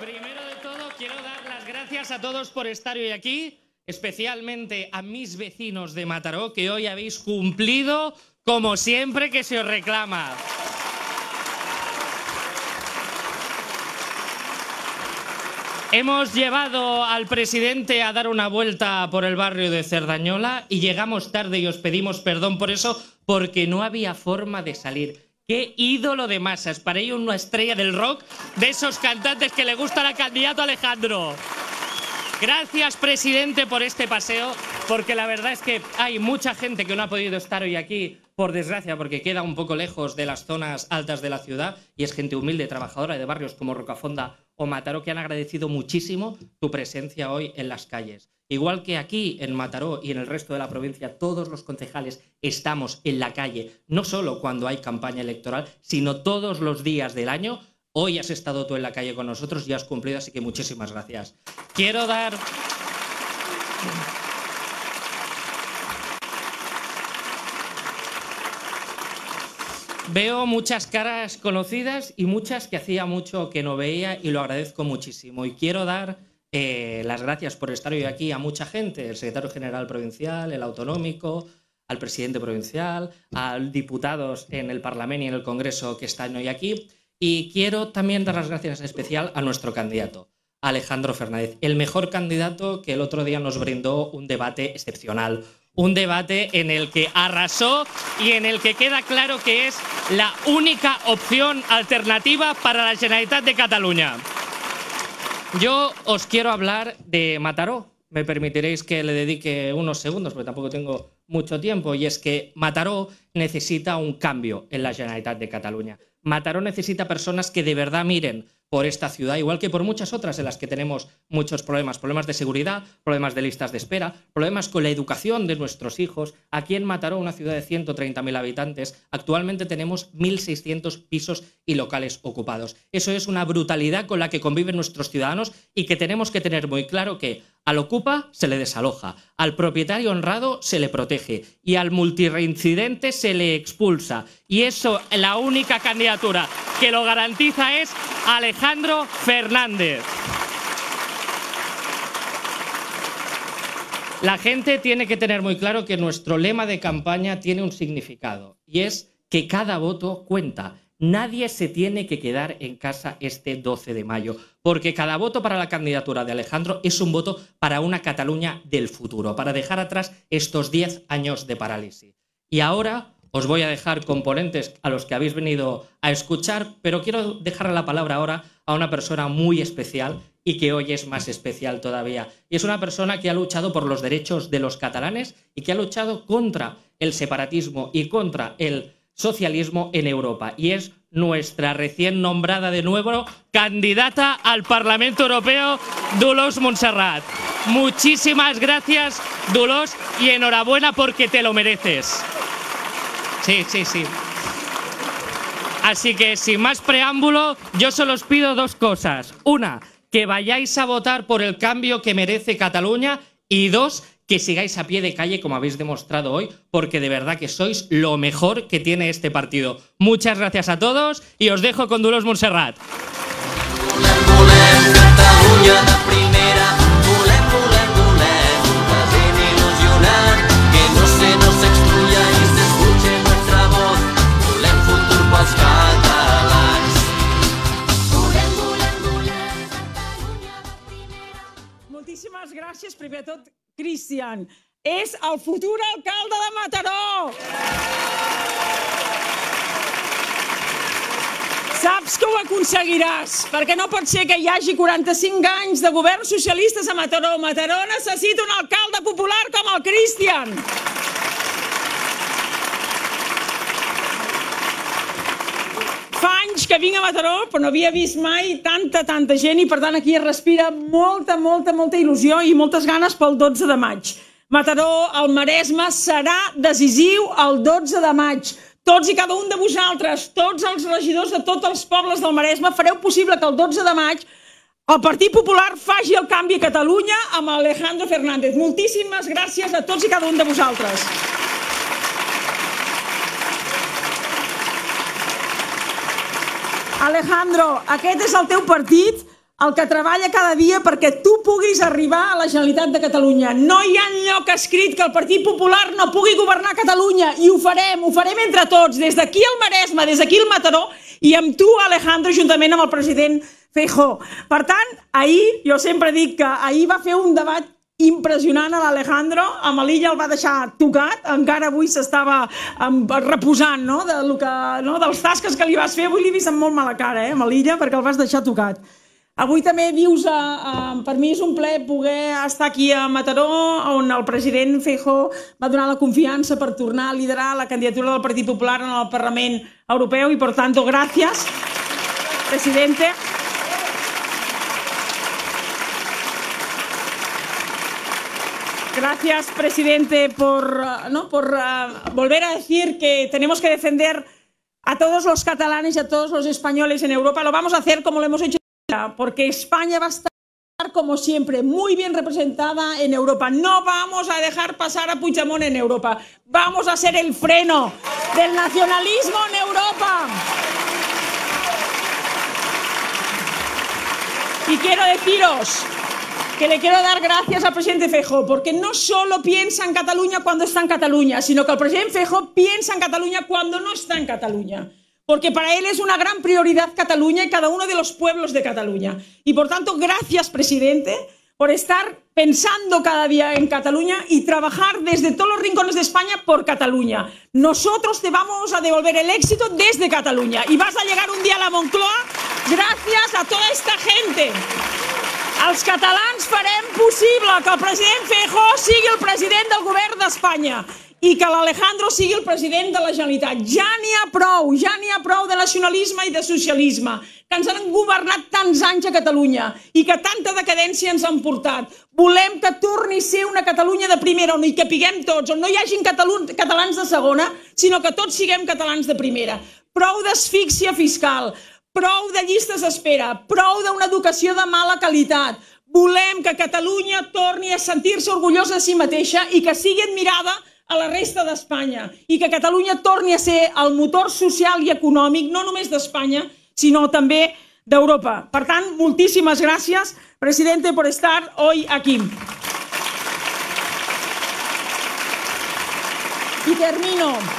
Primero de todo, quiero dar las gracias a todos por estar hoy aquí, especialmente a mis vecinos de Mataró, que hoy habéis cumplido como siempre que se os reclama. Hemos llevado al presidente a dar una vuelta por el barrio de Cerdañola y llegamos tarde y os pedimos perdón por eso, porque no había forma de salir. Qué ídolo de masas. Para ello, una estrella del rock de esos cantantes que le gusta la candidato Alejandro. Gracias, presidente, por este paseo, porque la verdad es que hay mucha gente que no ha podido estar hoy aquí por desgracia, porque queda un poco lejos de las zonas altas de la ciudad y es gente humilde, trabajadora de barrios como Rocafonda o Mataró que han agradecido muchísimo tu presencia hoy en las calles. Igual que aquí en Mataró y en el resto de la provincia, todos los concejales estamos en la calle, no solo cuando hay campaña electoral, sino todos los días del año. Hoy has estado tú en la calle con nosotros y has cumplido, así que muchísimas gracias. Quiero dar... Veo muchas caras conocidas y muchas que hacía mucho que no veía y lo agradezco muchísimo. Y quiero dar eh, las gracias por estar hoy aquí a mucha gente, el secretario general provincial, el autonómico, al presidente provincial, a diputados en el Parlamento y en el Congreso que están hoy aquí. Y quiero también dar las gracias en especial a nuestro candidato, Alejandro Fernández, el mejor candidato que el otro día nos brindó un debate excepcional, un debate en el que arrasó y en el que queda claro que es la única opción alternativa para la Generalitat de Cataluña. Yo os quiero hablar de Mataró. Me permitiréis que le dedique unos segundos, porque tampoco tengo mucho tiempo, y es que Mataró necesita un cambio en la Generalitat de Cataluña. Mataró necesita personas que de verdad miren por esta ciudad, igual que por muchas otras en las que tenemos muchos problemas, problemas de seguridad, problemas de listas de espera, problemas con la educación de nuestros hijos. Aquí en Mataró, una ciudad de 130.000 habitantes, actualmente tenemos 1.600 pisos y locales ocupados. Eso es una brutalidad con la que conviven nuestros ciudadanos y que tenemos que tener muy claro que al ocupa se le desaloja, al propietario honrado se le protege y al multirreincidente se le expulsa. Y eso, la única candidatura que lo garantiza es Alejandro Fernández. La gente tiene que tener muy claro que nuestro lema de campaña tiene un significado y es que cada voto cuenta Nadie se tiene que quedar en casa este 12 de mayo, porque cada voto para la candidatura de Alejandro es un voto para una Cataluña del futuro, para dejar atrás estos 10 años de parálisis. Y ahora os voy a dejar componentes a los que habéis venido a escuchar, pero quiero dejar la palabra ahora a una persona muy especial y que hoy es más especial todavía. Y es una persona que ha luchado por los derechos de los catalanes y que ha luchado contra el separatismo y contra el socialismo en Europa y es nuestra recién nombrada de nuevo candidata al Parlamento Europeo, Dulos Montserrat. Muchísimas gracias, Dulos, y enhorabuena porque te lo mereces. Sí, sí, sí. Así que sin más preámbulo, yo solo os pido dos cosas. Una, que vayáis a votar por el cambio que merece Cataluña y dos, que sigáis a pie de calle como habéis demostrado hoy, porque de verdad que sois lo mejor que tiene este partido. Muchas gracias a todos y os dejo con Dulos Monserrat. Cristian és el futur alcalde de Mataró! Saps que ho aconseguiràs, perquè no pot ser que hi hagi 45 anys de governs socialistes a Mataró. Mataró necessita un alcalde popular com el Cristian. anys que vinc a Mataró, però no havia vist mai tanta, tanta gent i per tant aquí es respira molta, molta, molta il·lusió i moltes ganes pel 12 de maig. Mataró, el Maresme, serà decisiu el 12 de maig. Tots i cada un de vosaltres, tots els regidors de tots els pobles del Maresme, fareu possible que el 12 de maig el Partit Popular faci el canvi a Catalunya amb Alejandro Fernández. Moltíssimes gràcies a tots i cada un de vosaltres. Alejandro, aquest és el teu partit, el que treballa cada dia perquè tu puguis arribar a la Generalitat de Catalunya. No hi ha lloc escrit que el Partit Popular no pugui governar Catalunya i ho farem, ho farem entre tots, des d'aquí al Maresme, des d'aquí al Mataró i amb tu, Alejandro, juntament amb el president Feijó. Per tant, ahir, jo sempre dic que ahir va fer un debat impressionant a l'Alejandro, a Malilla el va deixar tocat, encara avui s'estava reposant no? De lo que, no? dels tasques que li vas fer, avui li he vist amb molt mala cara, eh, amb perquè el vas deixar tocat. Avui també dius, a, eh, a, eh, per mi és un ple poder estar aquí a Mataró, on el president Feijó va donar la confiança per tornar a liderar la candidatura del Partit Popular en el Parlament Europeu i, per tant, gràcies, presidente. Gracias, presidente, por, uh, por uh, volver a decir que tenemos que defender a todos los catalanes y a todos los españoles en Europa. Lo vamos a hacer como lo hemos hecho, porque España va a estar como siempre, muy bien representada en Europa. No vamos a dejar pasar a Puigdemont en Europa. Vamos a ser el freno del nacionalismo en Europa. Y quiero deciros que le quiero dar gracias al presidente Fejo, porque no solo piensa en Cataluña cuando está en Cataluña, sino que el presidente Fejo piensa en Cataluña cuando no está en Cataluña, porque para él es una gran prioridad Cataluña y cada uno de los pueblos de Cataluña. Y por tanto, gracias, presidente, por estar pensando cada día en Cataluña y trabajar desde todos los rincones de España por Cataluña. Nosotros te vamos a devolver el éxito desde Cataluña y vas a llegar un día a la Moncloa gracias a toda esta gente. Els catalans farem possible que el president Fejo sigui el president del govern d'Espanya i que l'Alejandro sigui el president de la Generalitat. Ja n'hi ha prou, ja n'hi ha prou de nacionalisme i de socialisme, que ens han governat tants anys a Catalunya i que tanta decadència ens han portat. Volem que torni a ser una Catalunya de primera, on hi capiguem tots, on no hi hagin catalans de segona, sinó que tots siguem catalans de primera. Prou d'asfíxia fiscal, Prou de llistes d'espera, prou d'una educació de mala qualitat. Volem que Catalunya torni a sentir-se orgullosa de si mateixa i que sigui admirada a la resta d'Espanya i que Catalunya torni a ser el motor social i econòmic no només d'Espanya, sinó també d'Europa. Per tant, moltíssimes gràcies, presidente, per estar avui aquí. I termino.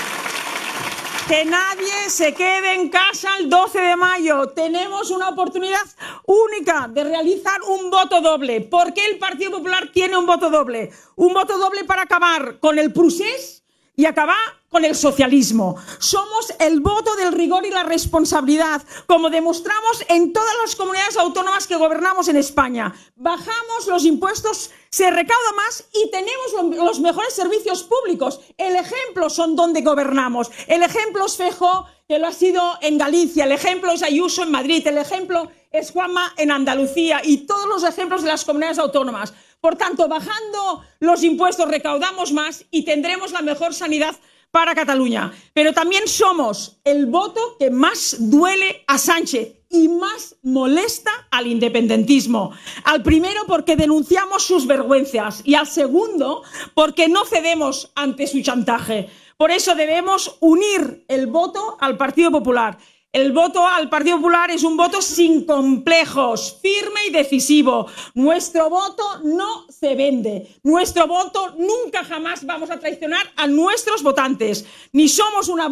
Que nadie se quede en casa el 12 de mayo. Tenemos una oportunidad única de realizar un voto doble. ¿Por qué el Partido Popular tiene un voto doble? Un voto doble para acabar con el Prusés y acabar con el socialismo. Somos el voto del rigor y la responsabilidad, como demostramos en todas las comunidades autónomas que gobernamos en España. Bajamos los impuestos, se recauda más y tenemos los mejores servicios públicos. El ejemplo son donde gobernamos. El ejemplo es Fejo, que lo ha sido en Galicia. El ejemplo es Ayuso en Madrid. El ejemplo es Juanma en Andalucía y todos los ejemplos de las comunidades autónomas. Por tanto, bajando los impuestos recaudamos más y tendremos la mejor sanidad para Cataluña. Pero también somos el voto que más duele a Sánchez y más molesta al independentismo. Al primero porque denunciamos sus vergüenzas y al segundo porque no cedemos ante su chantaje. Por eso debemos unir el voto al Partido Popular el voto al Partido Popular es un voto sin complejos, firme y decisivo. Nuestro voto no se vende. Nuestro voto nunca jamás vamos a traicionar a nuestros votantes. Ni somos una,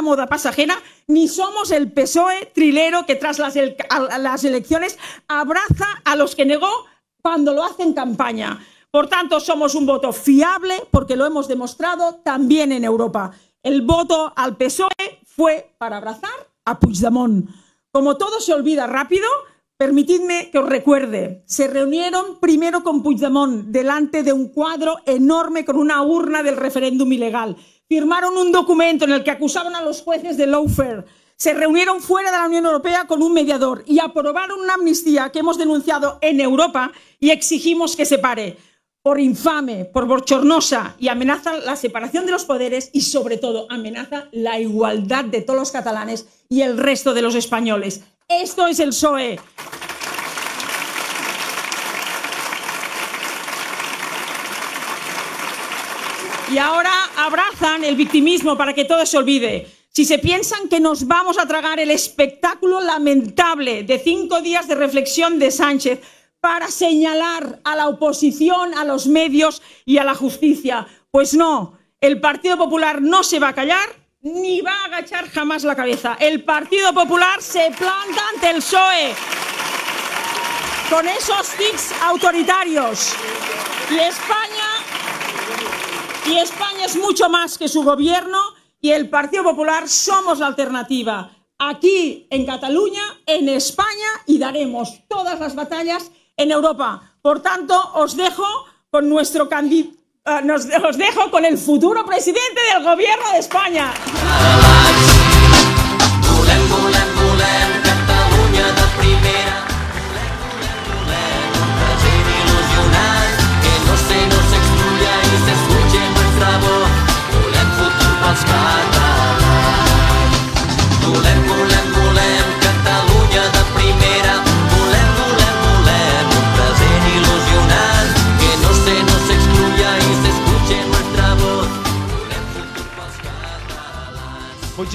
moda pasajera, ni somos el PSOE trilero que tras las elecciones abraza a los que negó cuando lo hace en campaña. Por tanto, somos un voto fiable porque lo hemos demostrado también en Europa. El voto al PSOE fue para abrazar a Puigdemont. Como todo se olvida rápido, permitidme que os recuerde, se reunieron primero con Puigdemont delante de un cuadro enorme con una urna del referéndum ilegal. Firmaron un documento en el que acusaban a los jueces de lawfare. Se reunieron fuera de la Unión Europea con un mediador y aprobaron una amnistía que hemos denunciado en Europa y exigimos que se pare por infame, por borchornosa y amenaza la separación de los poderes y sobre todo amenaza la igualdad de todos los catalanes y el resto de los españoles. Esto es el PSOE. Y ahora abrazan el victimismo para que todo se olvide. Si se piensan que nos vamos a tragar el espectáculo lamentable de cinco días de reflexión de Sánchez, para señalar a la oposición, a los medios y a la justicia. Pues no, el Partido Popular no se va a callar ni va a agachar jamás la cabeza. El Partido Popular se planta ante el PSOE con esos tics autoritarios. Y España, y España es mucho más que su gobierno y el Partido Popular somos la alternativa. Aquí en Cataluña, en España y daremos todas las batallas en Europa. Por tanto, os dejo con nuestro candidato. Eh, nos, os dejo con el futuro presidente del gobierno de España.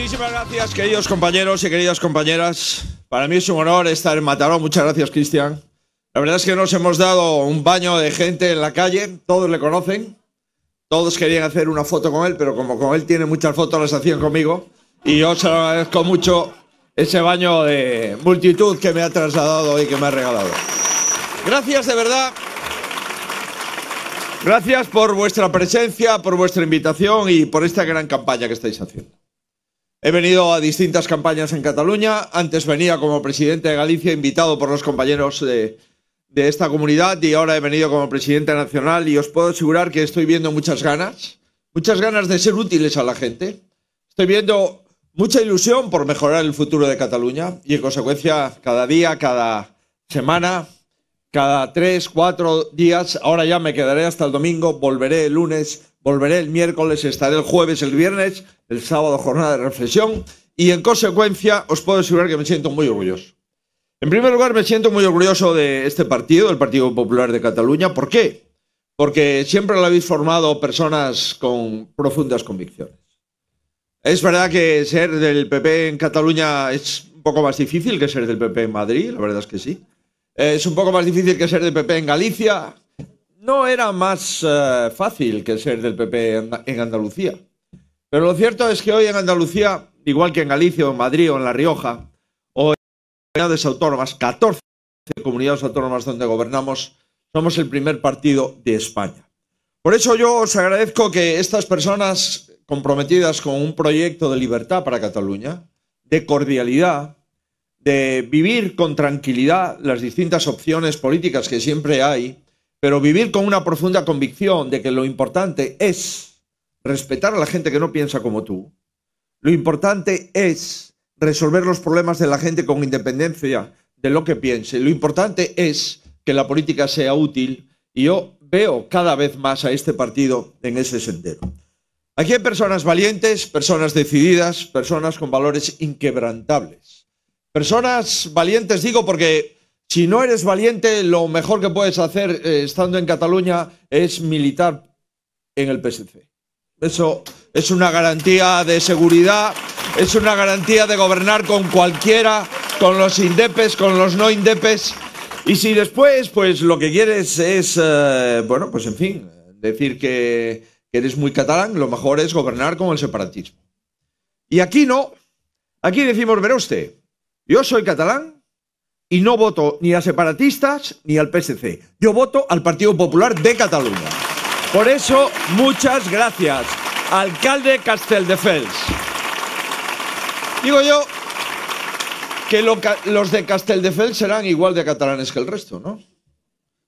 Muchísimas gracias, queridos compañeros y queridas compañeras. Para mí es un honor estar en Mataró. Muchas gracias, Cristian. La verdad es que nos hemos dado un baño de gente en la calle. Todos le conocen. Todos querían hacer una foto con él, pero como con él tiene muchas fotos, las hacían conmigo. Y yo os agradezco mucho ese baño de multitud que me ha trasladado y que me ha regalado. Gracias de verdad. Gracias por vuestra presencia, por vuestra invitación y por esta gran campaña que estáis haciendo. He venido a distintas campañas en Cataluña. Antes venía como presidente de Galicia, invitado por los compañeros de, esta comunidad, y ahora he venido como presidente nacional. Y os puedo asegurar que estoy viendo muchas ganas, muchas ganas de ser útiles a la gente. Estoy viendo mucha ilusión por mejorar el futuro de Cataluña y, en consecuencia, cada día, cada semana, cada tres, cuatro días, ahora ya me quedaré hasta el domingo, volveré el lunes Volveré el miércoles, estaré el jueves, el viernes, el sábado jornada de reflexión y en consecuencia os puedo asegurar que me siento muy orgulloso. En primer lugar, me siento muy orgulloso de este partido, el Partido Popular de Cataluña. ¿Por qué? Porque siempre lo habéis formado personas con profundas convicciones. Es verdad que ser del PP en Cataluña es un poco más difícil que ser del PP en Madrid, la verdad es que sí. Es un poco más difícil que ser del PP en Galicia, no era más eh, fácil que ser del PP en Andalucía. Pero lo cierto es que hoy en Andalucía, igual que en Galicia, en Madrid o en La Rioja, hoy en comunidades autónomas, 14 comunidades autónomas donde gobernamos, somos el primer partido de España. Por eso yo os agradezco que estas personas comprometidas con un proyecto de libertad para Cataluña, de cordialidad, de vivir con tranquilidad las distintas opciones políticas que siempre hay, pero vivir con una profunda convicción de que lo importante es respetar a la gente que no piensa como tú, lo importante es resolver los problemas de la gente con independencia de lo que piense, lo importante es que la política sea útil y yo veo cada vez más a este partido en ese sendero. Aquí hay personas valientes, personas decididas, personas con valores inquebrantables. Personas valientes digo porque si no eres valiente, lo mejor que puedes hacer eh, estando en Cataluña es militar en el PSC. Eso es una garantía de seguridad, es una garantía de gobernar con cualquiera, con los indepes, con los no indepes. Y si después, pues lo que quieres es, eh, bueno, pues en fin, decir que, que eres muy catalán, lo mejor es gobernar con el separatismo. Y aquí no. Aquí decimos, verá usted, yo soy catalán, y no voto ni a separatistas ni al PSC. Yo voto al Partido Popular de Cataluña. Por eso, muchas gracias, alcalde Casteldefels. Digo yo que los de Casteldefels serán igual de catalanes que el resto, ¿no?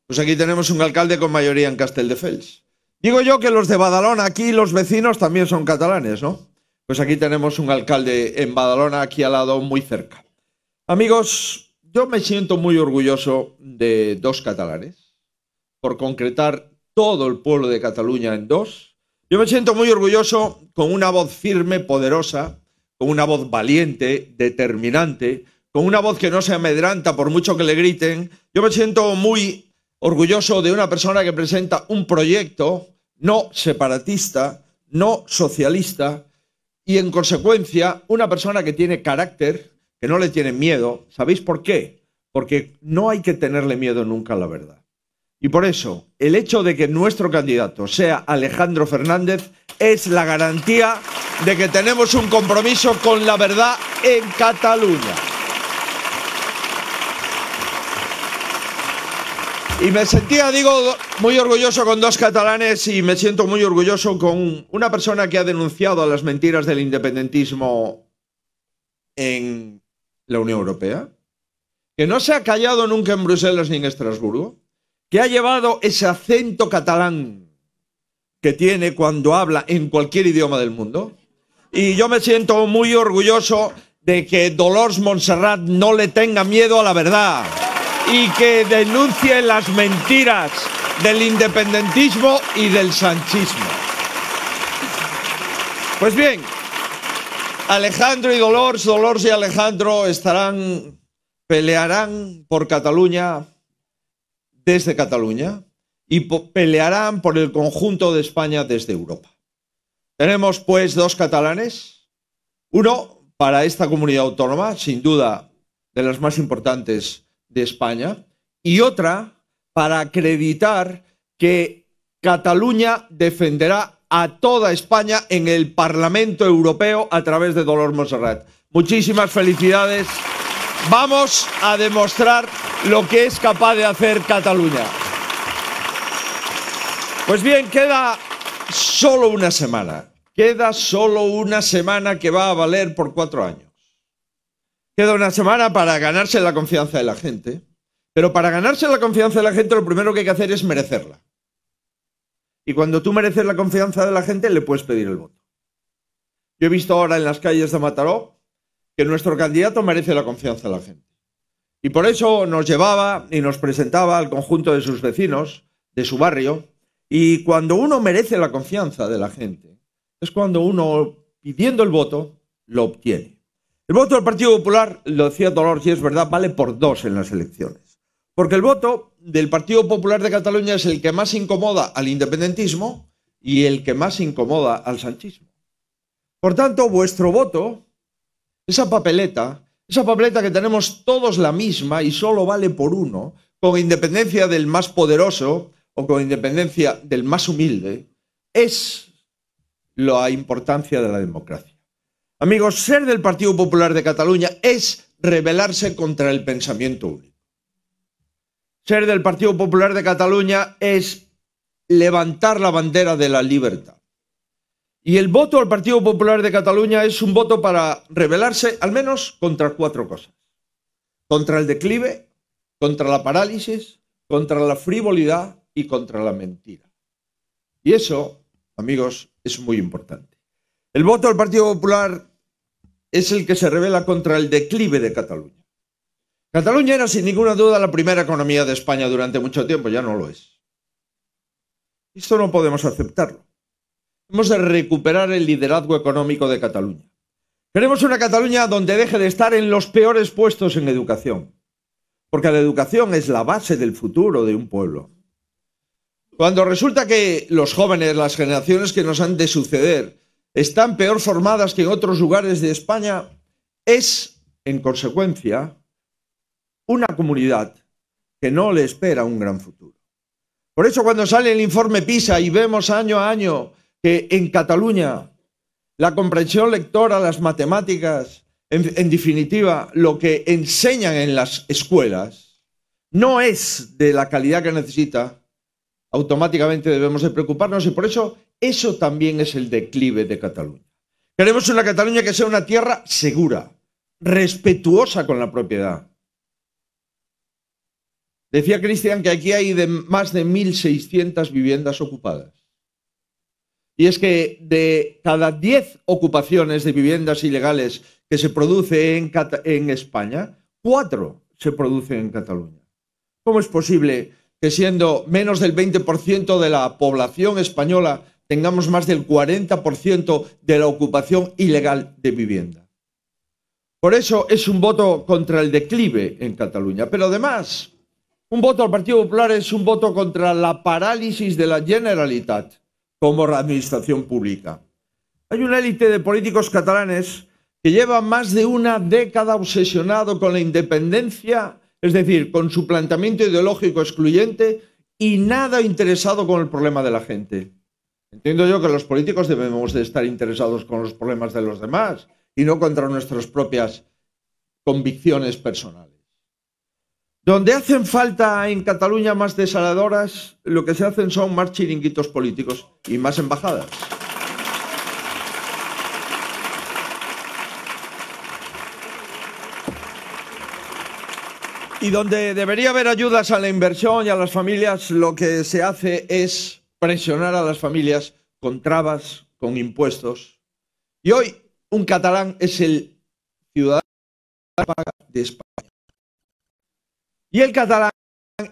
Pues aquí tenemos un alcalde con mayoría en Casteldefels. Digo yo que los de Badalona aquí, los vecinos, también son catalanes, ¿no? Pues aquí tenemos un alcalde en Badalona, aquí al lado, muy cerca. Amigos, yo me siento muy orgulloso de dos catalanes, por concretar todo el pueblo de Cataluña en dos. Yo me siento muy orgulloso con una voz firme, poderosa, con una voz valiente, determinante, con una voz que no se amedranta por mucho que le griten. Yo me siento muy orgulloso de una persona que presenta un proyecto no separatista, no socialista, y en consecuencia una persona que tiene carácter, que no le tienen miedo. ¿Sabéis por qué? Porque no hay que tenerle miedo nunca a la verdad. Y por eso, el hecho de que nuestro candidato sea Alejandro Fernández es la garantía de que tenemos un compromiso con la verdad en Cataluña. Y me sentía, digo, muy orgulloso con dos catalanes y me siento muy orgulloso con una persona que ha denunciado las mentiras del independentismo en la Unión Europea, que no se ha callado nunca en Bruselas ni en Estrasburgo, que ha llevado ese acento catalán que tiene cuando habla en cualquier idioma del mundo. Y yo me siento muy orgulloso de que Dolores Montserrat no le tenga miedo a la verdad y que denuncie las mentiras del independentismo y del sanchismo. Pues bien, Alejandro y Dolores, Dolores y Alejandro estarán, pelearán por Cataluña desde Cataluña y pelearán por el conjunto de España desde Europa. Tenemos pues dos catalanes, uno para esta comunidad autónoma, sin duda de las más importantes de España, y otra para acreditar que Cataluña defenderá a toda España en el Parlamento Europeo a través de Dolor Monserrat. Muchísimas felicidades. Vamos a demostrar lo que es capaz de hacer Cataluña. Pues bien, queda solo una semana. Queda solo una semana que va a valer por cuatro años. Queda una semana para ganarse la confianza de la gente. Pero para ganarse la confianza de la gente lo primero que hay que hacer es merecerla. Y cuando tú mereces la confianza de la gente, le puedes pedir el voto. Yo he visto ahora en las calles de Mataró que nuestro candidato merece la confianza de la gente. Y por eso nos llevaba y nos presentaba al conjunto de sus vecinos, de su barrio. Y cuando uno merece la confianza de la gente, es cuando uno, pidiendo el voto, lo obtiene. El voto del Partido Popular, lo decía Dolores, y es verdad, vale por dos en las elecciones. Porque el voto del Partido Popular de Cataluña es el que más incomoda al independentismo y el que más incomoda al sanchismo. Por tanto, vuestro voto, esa papeleta, esa papeleta que tenemos todos la misma y solo vale por uno, con independencia del más poderoso o con independencia del más humilde, es la importancia de la democracia. Amigos, ser del Partido Popular de Cataluña es rebelarse contra el pensamiento único ser del Partido Popular de Cataluña es levantar la bandera de la libertad. Y el voto al Partido Popular de Cataluña es un voto para rebelarse al menos contra cuatro cosas. Contra el declive, contra la parálisis, contra la frivolidad y contra la mentira. Y eso, amigos, es muy importante. El voto al Partido Popular es el que se revela contra el declive de Cataluña. Cataluña era sin ninguna duda la primera economía de España durante mucho tiempo, ya no lo es. Esto no podemos aceptarlo. Hemos de recuperar el liderazgo económico de Cataluña. Queremos una Cataluña donde deje de estar en los peores puestos en educación, porque la educación es la base del futuro de un pueblo. Cuando resulta que los jóvenes, las generaciones que nos han de suceder, están peor formadas que en otros lugares de España, es, en consecuencia, una comunidad que no le espera un gran futuro. Por eso cuando sale el informe PISA y vemos año a año que en Cataluña la comprensión lectora, las matemáticas, en, definitiva, lo que enseñan en las escuelas, no es de la calidad que necesita, automáticamente debemos de preocuparnos y por eso eso también es el declive de Cataluña. Queremos una Cataluña que sea una tierra segura, respetuosa con la propiedad, Decía Cristian que aquí hay más de 1.600 viviendas ocupadas. Y es que de cada 10 ocupaciones de viviendas ilegales que se produce en, en España, 4 se producen en Cataluña. ¿Cómo es posible que siendo menos del 20% de la población española tengamos más del 40% de la ocupación ilegal de vivienda? Por eso es un voto contra el declive en Cataluña. Pero además, un voto al Partido Popular es un voto contra la parálisis de la Generalitat como administración pública. Hay una élite de políticos catalanes que lleva más de una década obsesionado con la independencia, es decir, con su planteamiento ideológico excluyente y nada interesado con el problema de la gente. Entiendo yo que los políticos debemos de estar interesados con los problemas de los demás y no contra nuestras propias convicciones personales. Donde hacen falta en Cataluña más desaladoras, lo que se hacen son más chiringuitos políticos y más embajadas. Y donde debería haber ayudas a la inversión y a las familias, lo que se hace es presionar a las familias con trabas, con impuestos. Y hoy un catalán es el ciudadano de España. Y el catalán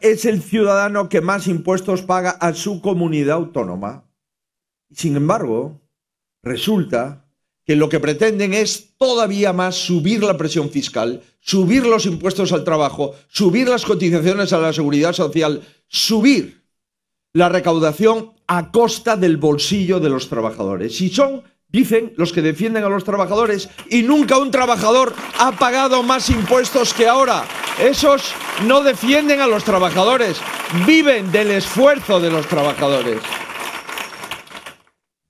es el ciudadano que más impuestos paga a su comunidad autónoma. Sin embargo, resulta que lo que pretenden es todavía más subir la presión fiscal, subir los impuestos al trabajo, subir las cotizaciones a la seguridad social, subir la recaudación a costa del bolsillo de los trabajadores. Si son Dicen los que defienden a los trabajadores y nunca un trabajador ha pagado más impuestos que ahora. Esos no defienden a los trabajadores, viven del esfuerzo de los trabajadores.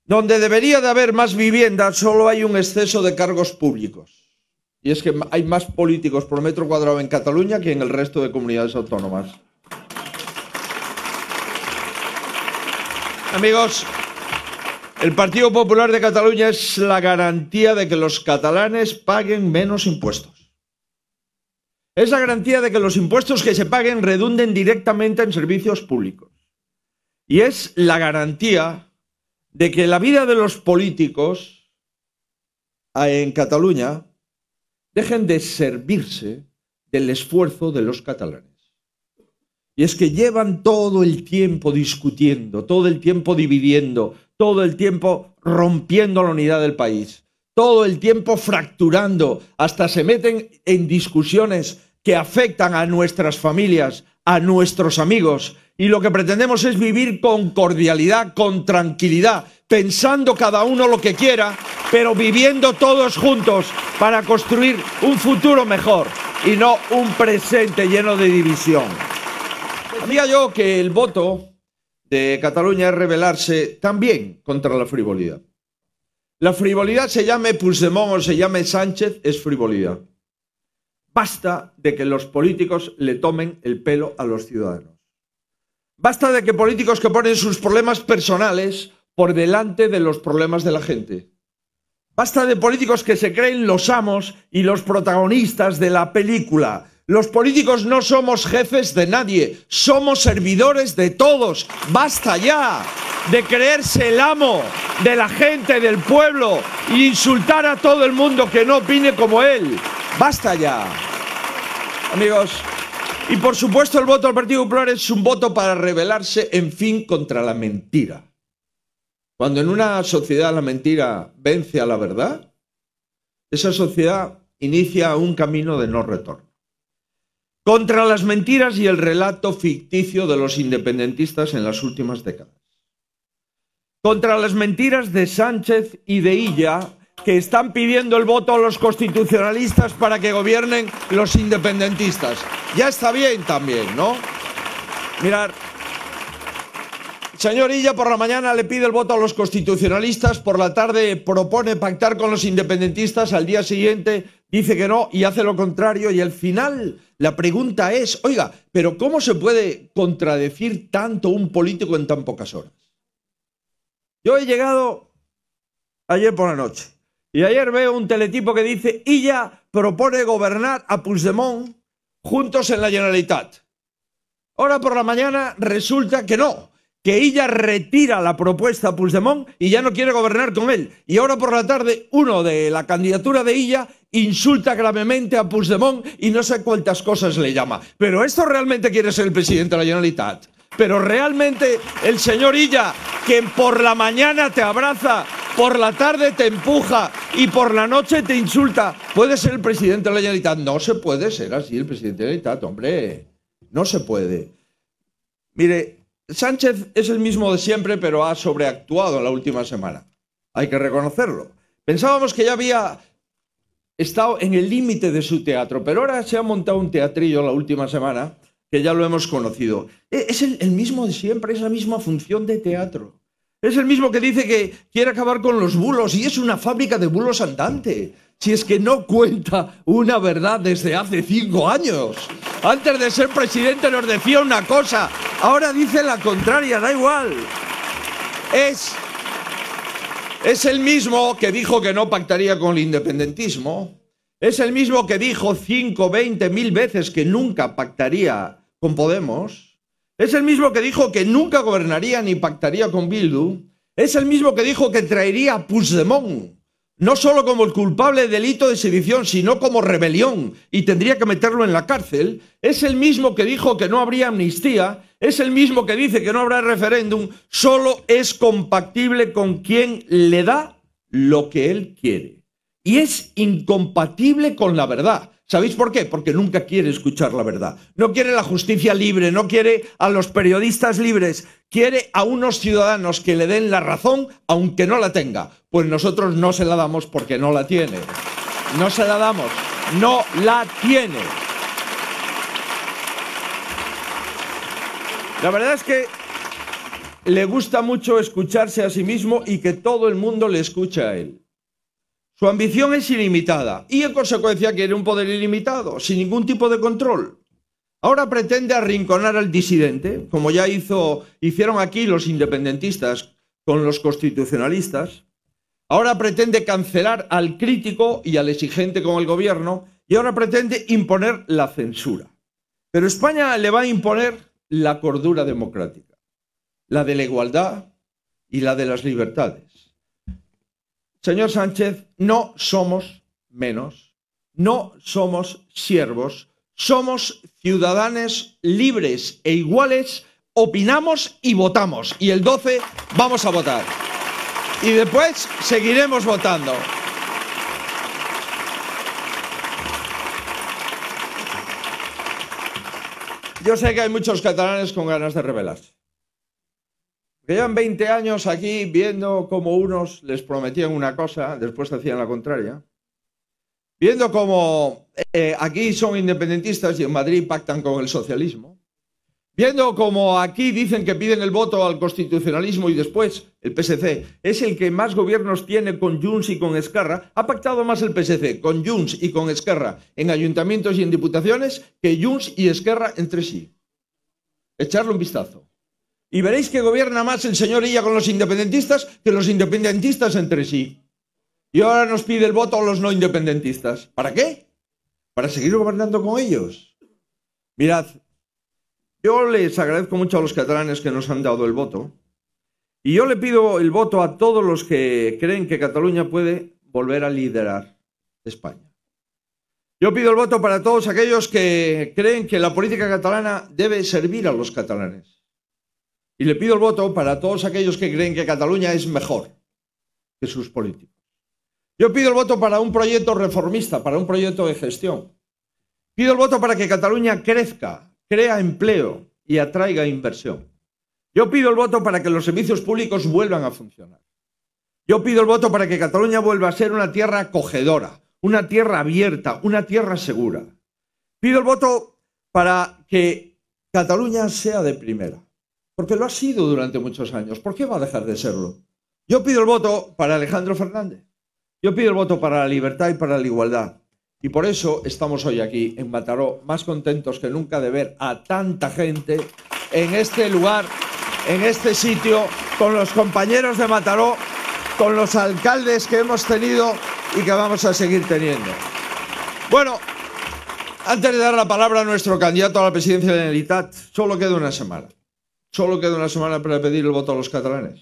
Donde debería de haber más vivienda solo hay un exceso de cargos públicos. Y es que hay más políticos por metro cuadrado en Cataluña que en el resto de comunidades autónomas. Amigos, el Partido Popular de Cataluña es la garantía de que los catalanes paguen menos impuestos. Es la garantía de que los impuestos que se paguen redunden directamente en servicios públicos. Y es la garantía de que la vida de los políticos en Cataluña dejen de servirse del esfuerzo de los catalanes. Y es que llevan todo el tiempo discutiendo, todo el tiempo dividiendo, todo el tiempo rompiendo la unidad del país, todo el tiempo fracturando, hasta se meten en discusiones que afectan a nuestras familias, a nuestros amigos. Y lo que pretendemos es vivir con cordialidad, con tranquilidad, pensando cada uno lo que quiera, pero viviendo todos juntos para construir un futuro mejor y no un presente lleno de división. Amiga, yo que el voto de Cataluña es rebelarse también contra la frivolidad. La frivolidad se llame Puigdemont o se llame Sánchez, es frivolidad. Basta de que los políticos le tomen el pelo a los ciudadanos. Basta de que políticos que ponen sus problemas personales por delante de los problemas de la gente. Basta de políticos que se creen los amos y los protagonistas de la película los políticos no somos jefes de nadie, somos servidores de todos. Basta ya de creerse el amo de la gente, del pueblo, e insultar a todo el mundo que no opine como él. Basta ya. Amigos, y por supuesto el voto del Partido Popular es un voto para rebelarse, en fin, contra la mentira. Cuando en una sociedad la mentira vence a la verdad, esa sociedad inicia un camino de no retorno contra las mentiras y el relato ficticio de los independentistas en las últimas décadas. Contra las mentiras de Sánchez y de Illa, que están pidiendo el voto a los constitucionalistas para que gobiernen los independentistas. Ya está bien también, ¿no? Mirar, Señor Illa por la mañana le pide el voto a los constitucionalistas, por la tarde propone pactar con los independentistas, al día siguiente dice que no y hace lo contrario y al final la pregunta es, oiga, pero ¿cómo se puede contradecir tanto un político en tan pocas horas? Yo he llegado ayer por la noche y ayer veo un teletipo que dice, ella propone gobernar a Puigdemont juntos en la Generalitat. Ahora por la mañana resulta que no, que ella retira la propuesta a Puigdemont y ya no quiere gobernar con él. Y ahora por la tarde, uno de la candidatura de ella insulta gravemente a Puigdemont y no sé cuántas cosas le llama. Pero esto realmente quiere ser el presidente de la Generalitat. Pero realmente el señor Illa, que por la mañana te abraza, por la tarde te empuja y por la noche te insulta, ¿puede ser el presidente de la Generalitat? No se puede ser así el presidente de la Generalitat, hombre. No se puede. Mire, Sánchez es el mismo de siempre, pero ha sobreactuado la última semana. Hay que reconocerlo. Pensábamos que ya había estado en el límite de su teatro, pero ahora se ha montado un teatrillo la última semana que ya lo hemos conocido. E, es el, el mismo de siempre, es la misma función de teatro. Es el mismo que dice que quiere acabar con los bulos y es una fábrica de bulos andante si es que no cuenta una verdad desde hace cinco años? Antes de ser presidente nos decía una cosa, ahora dice la contraria, da igual. Es, es el mismo que dijo que no pactaría con el independentismo, es el mismo que dijo cinco, veinte mil veces que nunca pactaría con Podemos, es el mismo que dijo que nunca gobernaría ni pactaría con Bildu, es el mismo que dijo que traería a no solo como el culpable delito de sedición, sino como rebelión, y tendría que meterlo en la cárcel, es el mismo que dijo que no habría amnistía, es el mismo que dice que no habrá referéndum, solo es compatible con quien le da lo que él quiere. Y es incompatible con la verdad. ¿Sabéis por qué? Porque nunca quiere escuchar la verdad. No quiere la justicia libre, no quiere a los periodistas libres, quiere a unos ciudadanos que le den la razón aunque no la tenga. Pues nosotros no se la damos porque no la tiene. No se la damos, no la tiene. La verdad es que le gusta mucho escucharse a sí mismo y que todo el mundo le escuche a él. Su ambición es ilimitada y en consecuencia quiere un poder ilimitado, sin ningún tipo de control. Ahora pretende arrinconar al disidente, como ya hizo, hicieron aquí los independentistas con los constitucionalistas. Ahora pretende cancelar al crítico y al exigente con el gobierno y ahora pretende imponer la censura. Pero España le va a imponer la cordura democrática, la de la igualdad y la de las libertades. Señor Sánchez, no somos menos, no somos siervos, somos ciudadanos libres e iguales, opinamos y votamos. Y el 12 vamos a votar. Y después seguiremos votando. Yo sé que hay muchos catalanes con ganas de rebelarse. Llevan 20 años aquí viendo cómo unos les prometían una cosa, después hacían la contraria. Viendo cómo eh, aquí son independentistas y en Madrid pactan con el socialismo. Viendo cómo aquí dicen que piden el voto al constitucionalismo y después el PSC es el que más gobiernos tiene con Junts y con Esquerra, ha pactado más el PSC con Junts y con Esquerra en ayuntamientos y en diputaciones que Junts y Esquerra entre sí. Echarle un vistazo. Y veréis que gobierna más el señor con los independentistas que los independentistas entre sí. Y ahora nos pide el voto a los no independentistas. ¿Para qué? Para seguir gobernando con ellos. Mirad, yo les agradezco mucho a los catalanes que nos han dado el voto. Y yo le pido el voto a todos los que creen que Cataluña puede volver a liderar España. Yo pido el voto para todos aquellos que creen que la política catalana debe servir a los catalanes y le pido el voto para todos aquellos que creen que Cataluña es mejor que sus políticos. Yo pido el voto para un proyecto reformista, para un proyecto de gestión. Pido el voto para que Cataluña crezca, crea empleo y atraiga inversión. Yo pido el voto para que los servicios públicos vuelvan a funcionar. Yo pido el voto para que Cataluña vuelva a ser una tierra acogedora, una tierra abierta, una tierra segura. Pido el voto para que Cataluña sea de primera. Porque lo ha sido durante muchos años. ¿Por qué va a dejar de serlo? Yo pido el voto para Alejandro Fernández. Yo pido el voto para la libertad y para la igualdad. Y por eso estamos hoy aquí en Mataró, más contentos que nunca de ver a tanta gente en este lugar, en este sitio, con los compañeros de Mataró, con los alcaldes que hemos tenido y que vamos a seguir teniendo. Bueno, antes de dar la palabra a nuestro candidato a la presidencia de la Nelitat, solo queda una semana. Solo queda una semana para pedir el voto a los catalanes.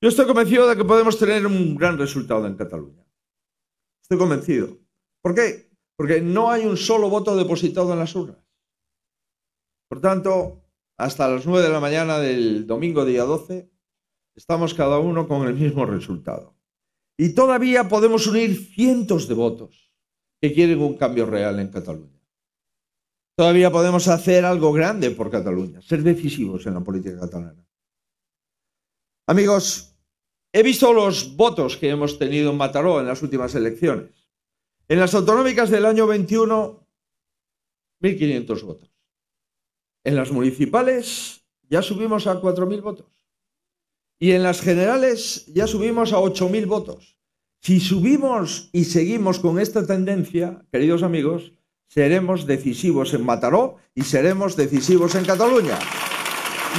Yo estoy convencido de que podemos tener un gran resultado en Cataluña. Estoy convencido. ¿Por qué? Porque no hay un solo voto depositado en las urnas. Por tanto, hasta las 9 de la mañana del domingo día 12, estamos cada uno con el mismo resultado. Y todavía podemos unir cientos de votos que quieren un cambio real en Cataluña todavía podemos hacer algo grande por Cataluña, ser decisivos en la política catalana. Amigos, he visto los votos que hemos tenido en Mataró en las últimas elecciones. En las autonómicas del año 21, 1.500 votos. En las municipales ya subimos a 4.000 votos. Y en las generales ya subimos a 8.000 votos. Si subimos y seguimos con esta tendencia, queridos amigos, seremos decisivos en Mataró y seremos decisivos en Cataluña.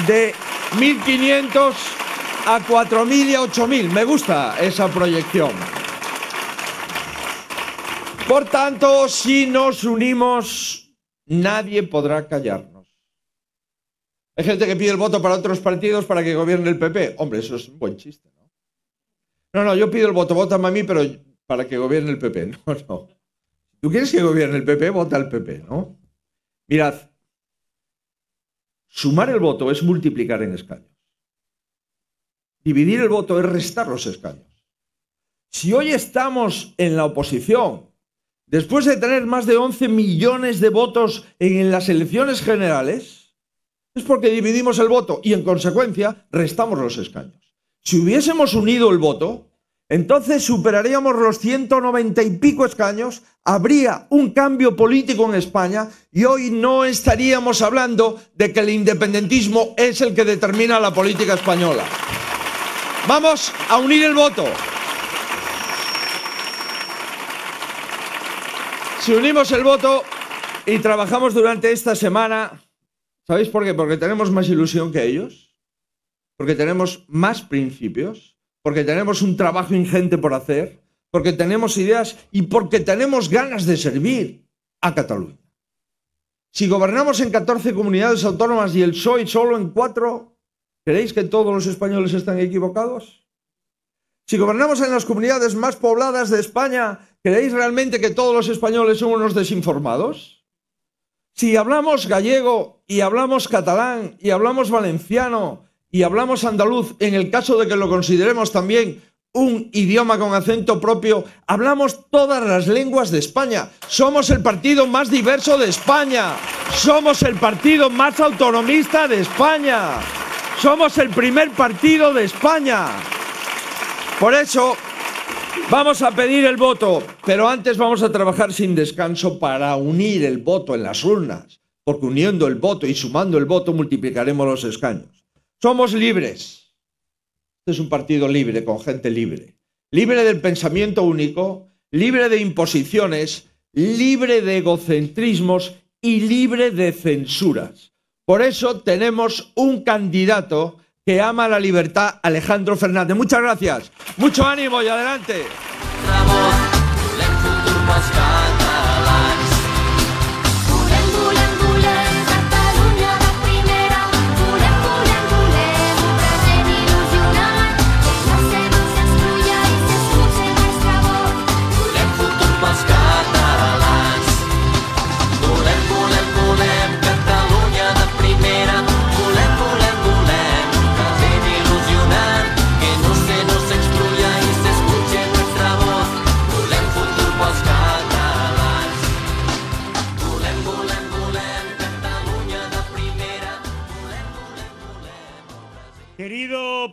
De 1.500 a 4.000 y a 8.000. Me gusta esa proyección. Por tanto, si nos unimos, nadie podrá callarnos. Hay gente que pide el voto para otros partidos para que gobierne el PP. Hombre, eso es un buen chiste, ¿no? No, yo pido el voto, vótame a mí, pero para que gobierne el PP. No, no. ¿Tú quieres que gobierne el PP? Vota el PP, ¿no? Mirad, sumar el voto es multiplicar en escaños. Dividir el voto es restar los escaños. Si hoy estamos en la oposición, después de tener más de 11 millones de votos en las elecciones generales, es porque dividimos el voto y en consecuencia restamos los escaños. Si hubiésemos unido el voto, entonces superaríamos los 190 y pico escaños, habría un cambio político en España y hoy no estaríamos hablando de que el independentismo es el que determina la política española. Vamos a unir el voto. Si unimos el voto y trabajamos durante esta semana, ¿sabéis por qué? Porque tenemos más ilusión que ellos, porque tenemos más principios porque tenemos un trabajo ingente por hacer, porque tenemos ideas y porque tenemos ganas de servir a Cataluña. Si gobernamos en 14 comunidades autónomas y el soy e solo en 4, ¿creéis que todos los españoles están equivocados? Si gobernamos en las comunidades más pobladas de España, ¿creéis realmente que todos los españoles son unos desinformados? Si hablamos gallego y hablamos catalán y hablamos valenciano y hablamos andaluz en el caso de que lo consideremos también un idioma con acento propio, hablamos todas las lenguas de España. Somos el partido más diverso de España. Somos el partido más autonomista de España. Somos el primer partido de España. Por eso vamos a pedir el voto, pero antes vamos a trabajar sin descanso para unir el voto en las urnas, porque uniendo el voto y sumando el voto multiplicaremos los escaños. Somos libres. Este es un partido libre, con gente libre. Libre del pensamiento único, libre de imposiciones, libre de egocentrismos y libre de censuras. Por eso tenemos un candidato que ama la libertad, Alejandro Fernández. Muchas gracias, mucho ánimo y adelante.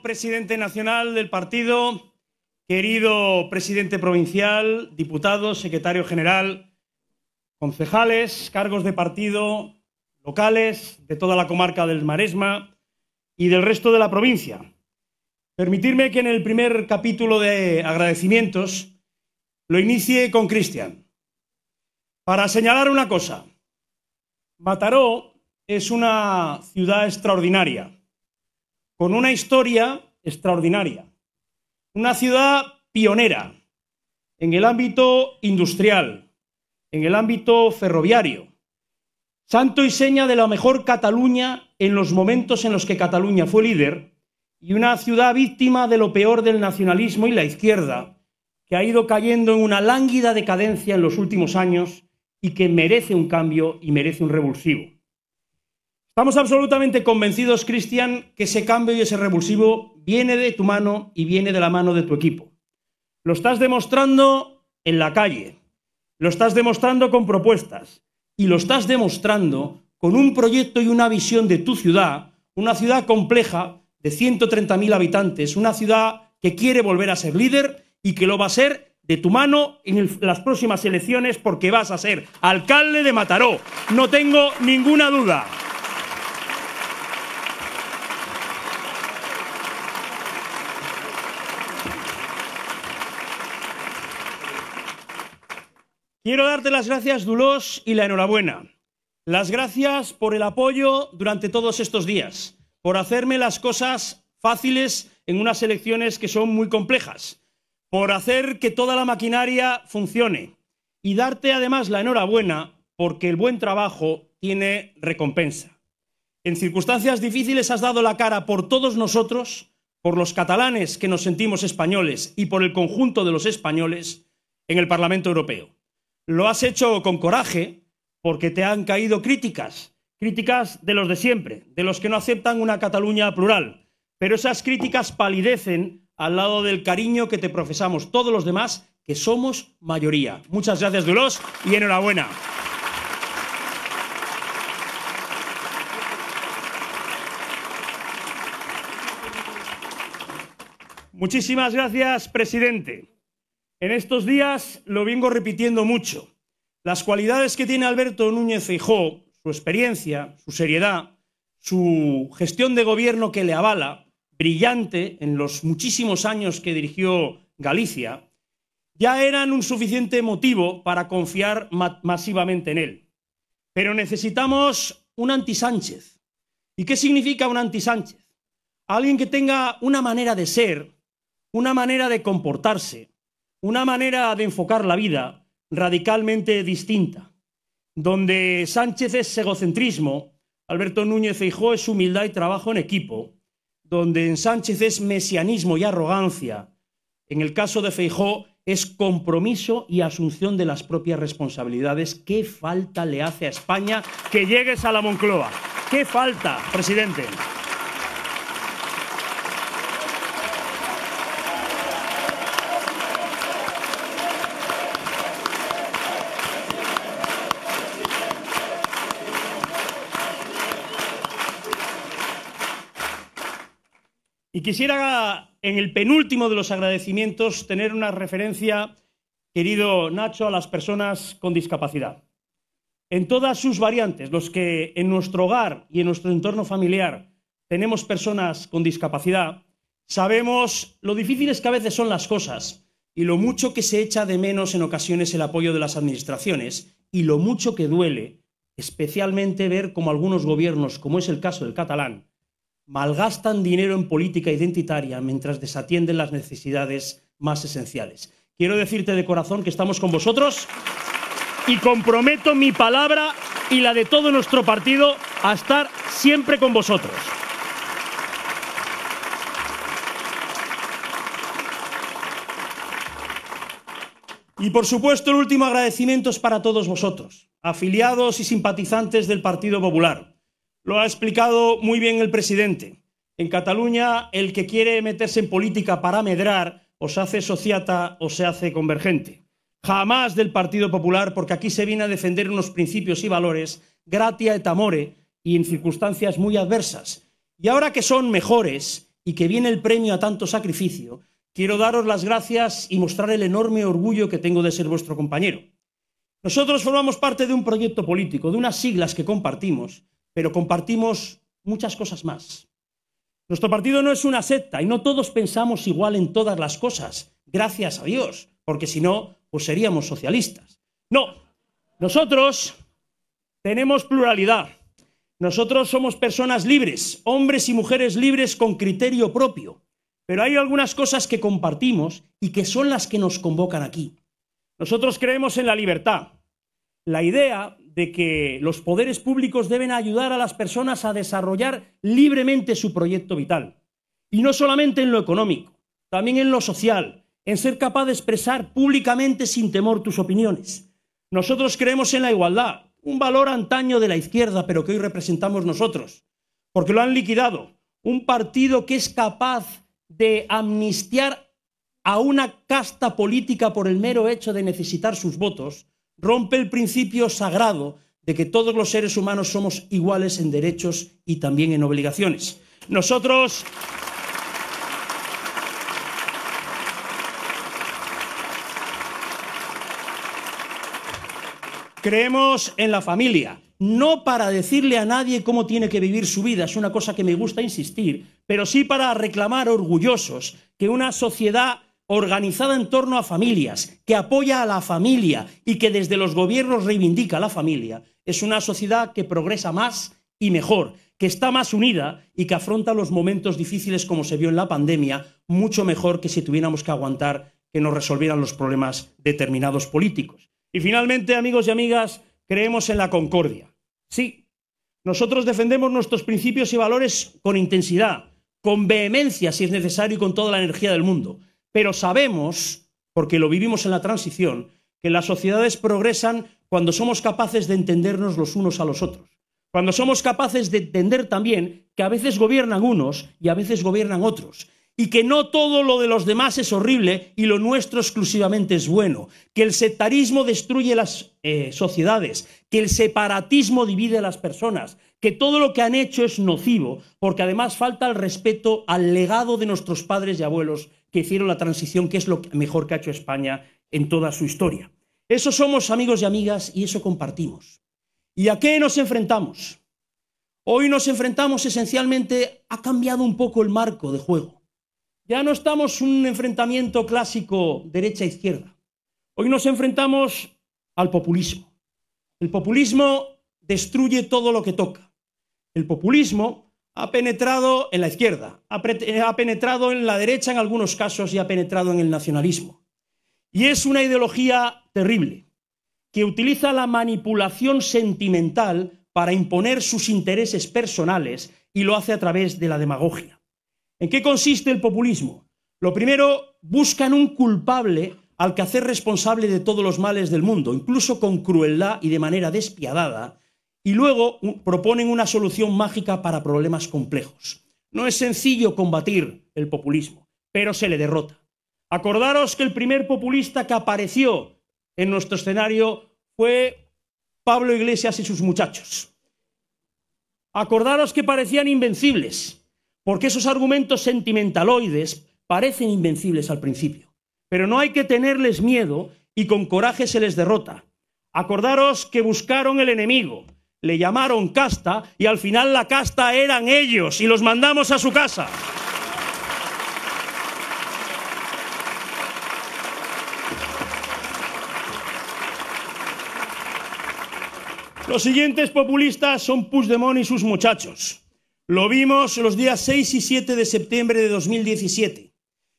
presidente nacional del partido, querido presidente provincial, diputados, secretario general, concejales, cargos de partido, locales, de toda la comarca del Maresma y del resto de la provincia. Permitirme que en el primer capítulo de agradecimientos lo inicie con Cristian. Para señalar una cosa, Mataró es una ciudad extraordinaria con una historia extraordinaria. Una ciudad pionera en el ámbito industrial, en el ámbito ferroviario. Santo y seña de la mejor Cataluña en los momentos en los que Cataluña fue líder y una ciudad víctima de lo peor del nacionalismo y la izquierda, que ha ido cayendo en una lánguida decadencia en los últimos años y que merece un cambio y merece un revulsivo. Estamos absolutamente convencidos, Cristian, que ese cambio y ese revulsivo viene de tu mano y viene de la mano de tu equipo. Lo estás demostrando en la calle, lo estás demostrando con propuestas y lo estás demostrando con un proyecto y una visión de tu ciudad, una ciudad compleja de 130.000 habitantes, una ciudad que quiere volver a ser líder y que lo va a ser de tu mano en las próximas elecciones porque vas a ser alcalde de Mataró. No tengo ninguna duda. Quiero darte las gracias, Dulos, y la enhorabuena. Las gracias por el apoyo durante todos estos días, por hacerme las cosas fáciles en unas elecciones que son muy complejas, por hacer que toda la maquinaria funcione y darte además la enhorabuena porque el buen trabajo tiene recompensa. En circunstancias difíciles has dado la cara por todos nosotros, por los catalanes que nos sentimos españoles y por el conjunto de los españoles en el Parlamento Europeo lo has hecho con coraje porque te han caído críticas, críticas de los de siempre, de los que no aceptan una Cataluña plural. Pero esas críticas palidecen al lado del cariño que te profesamos todos los demás, que somos mayoría. Muchas gracias, Dulos, y enhorabuena. Muchísimas gracias, presidente. En estos días lo vengo repitiendo mucho. Las cualidades que tiene Alberto Núñez Feijóo, su experiencia, su seriedad, su gestión de gobierno que le avala, brillante en los muchísimos años que dirigió Galicia, ya eran un suficiente motivo para confiar masivamente en él. Pero necesitamos un anti-Sánchez. ¿Y qué significa un anti-Sánchez? Alguien que tenga una manera de ser, una manera de comportarse, una manera de enfocar la vida radicalmente distinta, donde Sánchez es egocentrismo, Alberto Núñez Feijó es humildad y trabajo en equipo, donde en Sánchez es mesianismo y arrogancia, en el caso de Feijó es compromiso y asunción de las propias responsabilidades. ¿Qué falta le hace a España que llegues a la Moncloa? ¿Qué falta, presidente? Y quisiera, en el penúltimo de los agradecimientos, tener una referencia, querido Nacho, a las personas con discapacidad. En todas sus variantes, los que en nuestro hogar y en nuestro entorno familiar tenemos personas con discapacidad, sabemos lo difíciles que a veces son las cosas y lo mucho que se echa de menos en ocasiones el apoyo de las administraciones y lo mucho que duele, especialmente ver cómo algunos gobiernos, como es el caso del catalán, malgastan dinero en política identitaria mientras desatienden las necesidades más esenciales. Quiero decirte de corazón que estamos con vosotros y comprometo mi palabra y la de todo nuestro partido a estar siempre con vosotros. Y por supuesto, el último agradecimiento es para todos vosotros, afiliados y simpatizantes del Partido Popular lo ha explicado muy bien el presidente. En Cataluña, el que quiere meterse en política para medrar, o se hace sociata o se hace convergente. Jamás del Partido Popular, porque aquí se viene a defender unos principios y valores, gratia et amore, y en circunstancias muy adversas. Y ahora que son mejores y que viene el premio a tanto sacrificio, quiero daros las gracias y mostrar el enorme orgullo que tengo de ser vuestro compañero. Nosotros formamos parte de un proyecto político, de unas siglas que compartimos pero compartimos muchas cosas más. Nuestro partido no es una secta y no todos pensamos igual en todas las cosas, gracias a Dios, porque si no, pues seríamos socialistas. No, nosotros tenemos pluralidad. Nosotros somos personas libres, hombres y mujeres libres con criterio propio, pero hay algunas cosas que compartimos y que son las que nos convocan aquí. Nosotros creemos en la libertad. La idea de que los poderes públicos deben ayudar a las personas a desarrollar libremente su proyecto vital. Y no solamente en lo económico, también en lo social, en ser capaz de expresar públicamente sin temor tus opiniones. Nosotros creemos en la igualdad, un valor antaño de la izquierda, pero que hoy representamos nosotros, porque lo han liquidado. Un partido que es capaz de amnistiar a una casta política por el mero hecho de necesitar sus votos, rompe el principio sagrado de que todos los seres humanos somos iguales en derechos y también en obligaciones. Nosotros Creemos en la familia, no para decirle a nadie cómo tiene que vivir su vida, es una cosa que me gusta insistir, pero sí para reclamar orgullosos que una sociedad organizada en torno a familias, que apoya a la familia y que desde los gobiernos reivindica a la familia, es una sociedad que progresa más y mejor, que está más unida y que afronta los momentos difíciles como se vio en la pandemia mucho mejor que si tuviéramos que aguantar que nos resolvieran los problemas determinados políticos. Y finalmente, amigos y amigas, creemos en la concordia. Sí, nosotros defendemos nuestros principios y valores con intensidad, con vehemencia si es necesario y con toda la energía del mundo. Pero sabemos, porque lo vivimos en la transición, que las sociedades progresan cuando somos capaces de entendernos los unos a los otros. Cuando somos capaces de entender también que a veces gobiernan unos y a veces gobiernan otros. Y que no todo lo de los demás es horrible y lo nuestro exclusivamente es bueno. Que el sectarismo destruye las eh, sociedades. Que el separatismo divide a las personas. Que todo lo que han hecho es nocivo porque además falta el respeto al legado de nuestros padres y abuelos que hicieron la transición, que es lo mejor que ha hecho España en toda su historia. Eso somos amigos y amigas y eso compartimos. ¿Y a qué nos enfrentamos? Hoy nos enfrentamos esencialmente, ha cambiado un poco el marco de juego. Ya no estamos en un enfrentamiento clásico derecha-izquierda. E Hoy nos enfrentamos al populismo. El populismo destruye todo lo que toca. El populismo ha penetrado en la izquierda, eh, ha penetrado en la derecha en algunos casos y ha penetrado en el nacionalismo. Y es una ideología terrible, que utiliza la manipulación sentimental para imponer sus intereses personales y lo hace a través de la demagogia. ¿En qué consiste el populismo? Lo primero, buscan un culpable al que hacer responsable de todos los males del mundo, incluso con crueldad y de manera despiadada, y luego proponen una solución mágica para problemas complejos. No es sencillo combatir el populismo, pero se le derrota. Acordaros que el primer populista que apareció en nuestro escenario fue Pablo Iglesias y sus muchachos. Acordaros que parecían invencibles, porque esos argumentos sentimentaloides parecen invencibles al principio, pero no hay que tenerles miedo y con coraje se les derrota. Acordaros que buscaron el enemigo, le llamaron casta y al final la casta eran ellos y los mandamos a su casa. Los siguientes populistas son Puigdemont y sus muchachos. Lo vimos los días 6 y 7 de septiembre de 2017.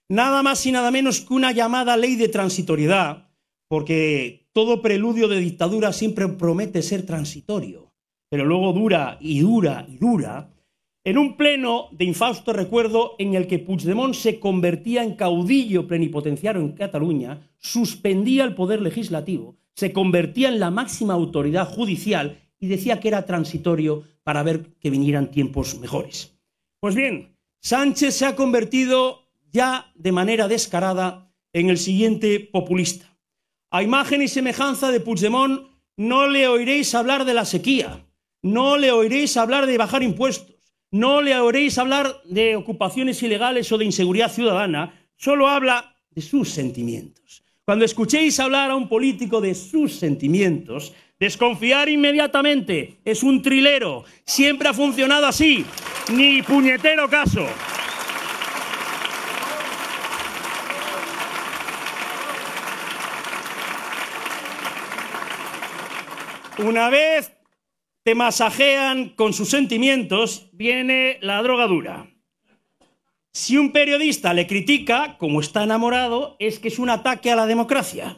Nada más y nada menos que una llamada ley de transitoriedad, porque todo preludio de dictadura siempre promete ser transitorio pero luego dura y dura y dura, en un pleno de infausto recuerdo en el que Puigdemont se convertía en caudillo plenipotenciario en Cataluña, suspendía el poder legislativo, se convertía en la máxima autoridad judicial y decía que era transitorio para ver que vinieran tiempos mejores. Pues bien, Sánchez se ha convertido ya de manera descarada en el siguiente populista. A imagen y semejanza de Puigdemont no le oiréis hablar de la sequía, no le oiréis hablar de bajar impuestos. No le oiréis hablar de ocupaciones ilegales o de inseguridad ciudadana. Solo habla de sus sentimientos. Cuando escuchéis hablar a un político de sus sentimientos, desconfiar inmediatamente. Es un trilero. Siempre ha funcionado así. Ni puñetero caso. Una vez te masajean con sus sentimientos, viene la drogadura. Si un periodista le critica, como está enamorado, es que es un ataque a la democracia.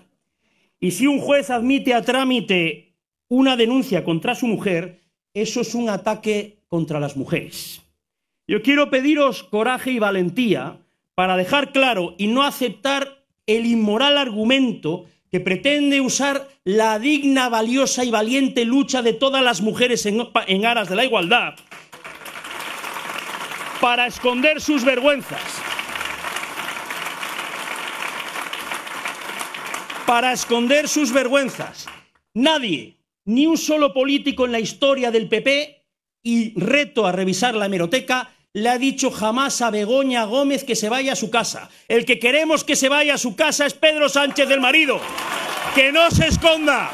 Y si un juez admite a trámite una denuncia contra su mujer, eso es un ataque contra las mujeres. Yo quiero pediros coraje y valentía para dejar claro y no aceptar el inmoral argumento que pretende usar la digna, valiosa y valiente lucha de todas las mujeres en, en aras de la igualdad para esconder sus vergüenzas. Para esconder sus vergüenzas. Nadie, ni un solo político en la historia del PP, y reto a revisar la hemeroteca, le ha dicho jamás a Begoña Gómez que se vaya a su casa. El que queremos que se vaya a su casa es Pedro Sánchez del marido. Que no se esconda.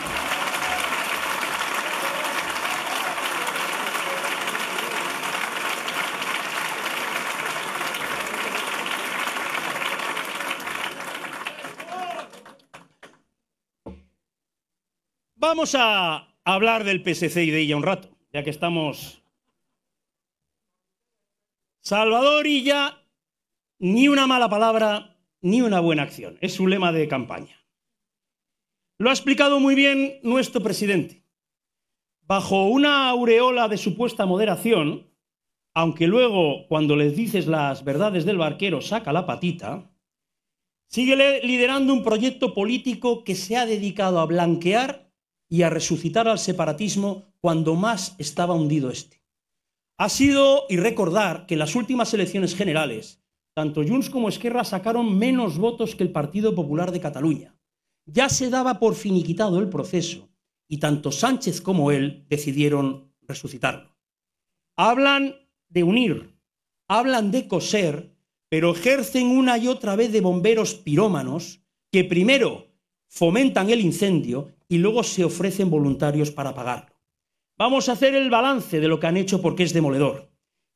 Vamos a hablar del PSC y de ella un rato, ya que estamos Salvador y ya ni una mala palabra, ni una buena acción. Es su lema de campaña. Lo ha explicado muy bien nuestro presidente. Bajo una aureola de supuesta moderación, aunque luego cuando les dices las verdades del barquero saca la patita, sigue liderando un proyecto político que se ha dedicado a blanquear y a resucitar al separatismo cuando más estaba hundido este ha sido y recordar que en las últimas elecciones generales, tanto Junts como Esquerra sacaron menos votos que el Partido Popular de Cataluña. Ya se daba por finiquitado el proceso y tanto Sánchez como él decidieron resucitarlo. Hablan de unir, hablan de coser, pero ejercen una y otra vez de bomberos pirómanos que primero fomentan el incendio y luego se ofrecen voluntarios para pagar. Vamos a hacer el balance de lo que han hecho porque es demoledor.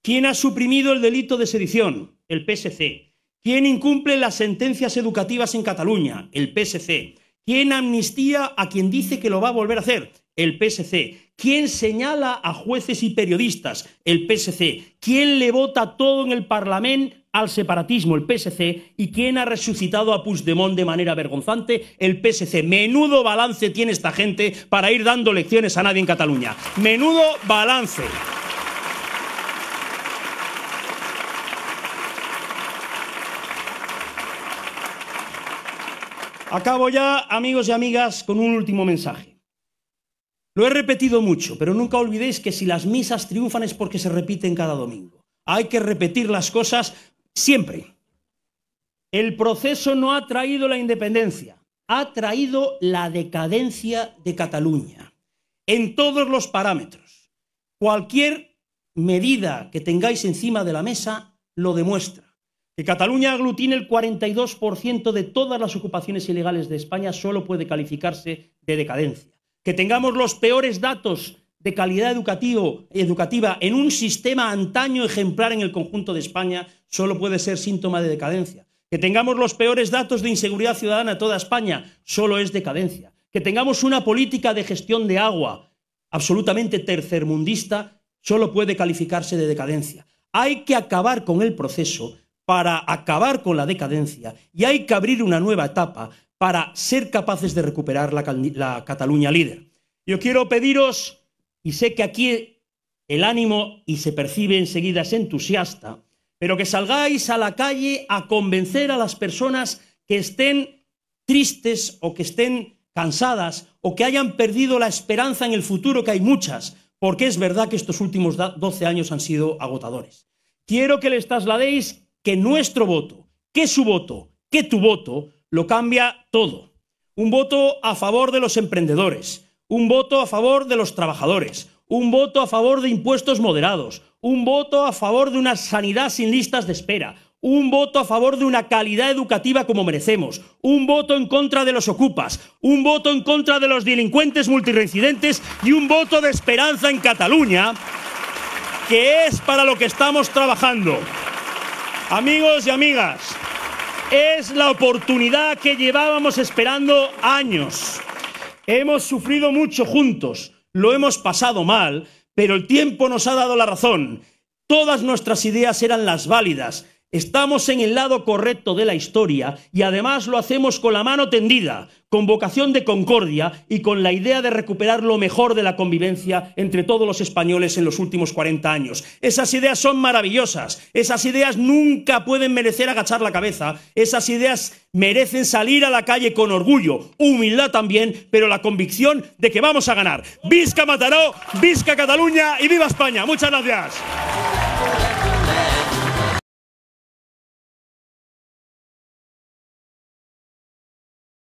¿Quién ha suprimido el delito de sedición? El PSC. ¿Quién incumple las sentencias educativas en Cataluña? El PSC. ¿Quién amnistía a quien dice que lo va a volver a hacer? El PSC. ¿Quién señala a jueces y periodistas? El PSC. ¿Quién le vota todo en el Parlamento al separatismo, el PSC, y quién ha resucitado a Puigdemont de manera vergonzante, el PSC. Menudo balance tiene esta gente para ir dando lecciones a nadie en Cataluña. Menudo balance. Acabo ya, amigos y amigas, con un último mensaje. Lo he repetido mucho, pero nunca olvidéis que si las misas triunfan es porque se repiten cada domingo. Hay que repetir las cosas siempre. El proceso no ha traído la independencia, ha traído la decadencia de Cataluña en todos los parámetros. Cualquier medida que tengáis encima de la mesa lo demuestra. Que Cataluña aglutine el 42% de todas las ocupaciones ilegales de España solo puede calificarse de decadencia que tengamos los peores datos de calidad educativo, educativa en un sistema antaño ejemplar en el conjunto de España solo puede ser síntoma de decadencia. Que tengamos los peores datos de inseguridad ciudadana en toda España solo es decadencia. Que tengamos una política de gestión de agua absolutamente tercermundista solo puede calificarse de decadencia. Hay que acabar con el proceso para acabar con la decadencia y hay que abrir una nueva etapa para ser capaces de recuperar la, Cataluña líder. Yo quiero pediros, y sé que aquí el ánimo y se percibe enseguida es entusiasta, pero que salgáis a la calle a convencer a las personas que estén tristes o que estén cansadas o que hayan perdido la esperanza en el futuro, que hay muchas, porque es verdad que estos últimos 12 años han sido agotadores. Quiero que les trasladéis que nuestro voto, que su voto, que tu voto lo cambia todo. Un voto a favor de los emprendedores, un voto a favor de los trabajadores, un voto a favor de impuestos moderados, un voto a favor de una sanidad sin listas de espera, un voto a favor de una calidad educativa como merecemos, un voto en contra de los ocupas, un voto en contra de los delincuentes multirresidentes. y un voto de esperanza en Cataluña, que es para lo que estamos trabajando. Amigos y amigas, es la oportunidad que llevábamos esperando años. Hemos sufrido mucho juntos, lo hemos pasado mal, pero el tiempo nos ha dado la razón. Todas nuestras ideas eran las válidas Estamos en el lado correcto de la historia y además lo hacemos con la mano tendida, con vocación de concordia y con la idea de recuperar lo mejor de la convivencia entre todos los españoles en los últimos 40 años. Esas ideas son maravillosas, esas ideas nunca pueden merecer agachar la cabeza, esas ideas merecen salir a la calle con orgullo, humildad también, pero la convicción de que vamos a ganar. Visca Mataró, Visca Cataluña y viva España. Muchas gracias.